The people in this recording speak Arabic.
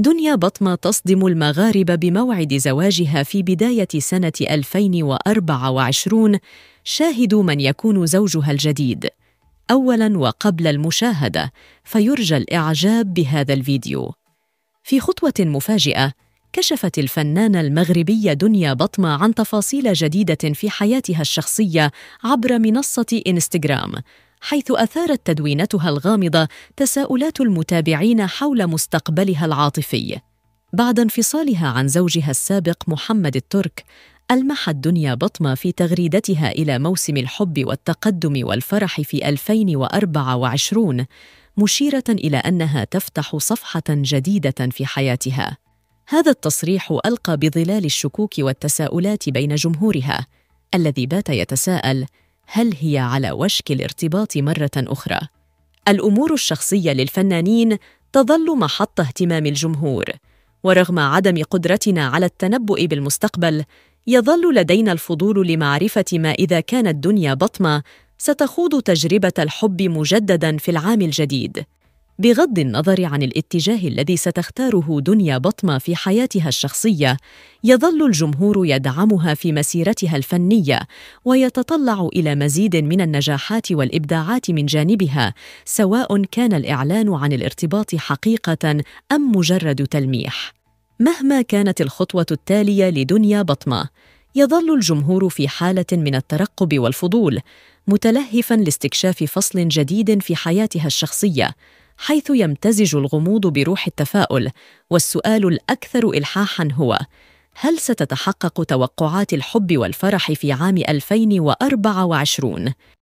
دنيا بطمة تصدم المغاربة بموعد زواجها في بداية سنة 2024 شاهدوا من يكون زوجها الجديد أولاً وقبل المشاهدة فيرجى الإعجاب بهذا الفيديو في خطوة مفاجئة كشفت الفنانة المغربية دنيا بطمة عن تفاصيل جديدة في حياتها الشخصية عبر منصة إنستغرام حيث اثارت تدوينتها الغامضه تساؤلات المتابعين حول مستقبلها العاطفي بعد انفصالها عن زوجها السابق محمد الترك ألمحت دنيا بطمة في تغريدتها إلى موسم الحب والتقدم والفرح في 2024 مشيرة إلى أنها تفتح صفحة جديدة في حياتها. هذا التصريح ألقى بظلال الشكوك والتساؤلات بين جمهورها، الذي بات يتساءل: هل هي على وشك الارتباط مره اخرى الامور الشخصيه للفنانين تظل محط اهتمام الجمهور ورغم عدم قدرتنا على التنبؤ بالمستقبل يظل لدينا الفضول لمعرفه ما اذا كانت الدنيا بطمه ستخوض تجربه الحب مجددا في العام الجديد بغض النظر عن الاتجاه الذي ستختاره دنيا بطمة في حياتها الشخصية يظل الجمهور يدعمها في مسيرتها الفنية ويتطلع إلى مزيد من النجاحات والإبداعات من جانبها سواء كان الإعلان عن الارتباط حقيقة أم مجرد تلميح مهما كانت الخطوة التالية لدنيا بطمة يظل الجمهور في حالة من الترقب والفضول متلهفا لاستكشاف فصل جديد في حياتها الشخصيه حيث يمتزج الغموض بروح التفاؤل والسؤال الأكثر إلحاحاً هو هل ستتحقق توقعات الحب والفرح في عام 2024؟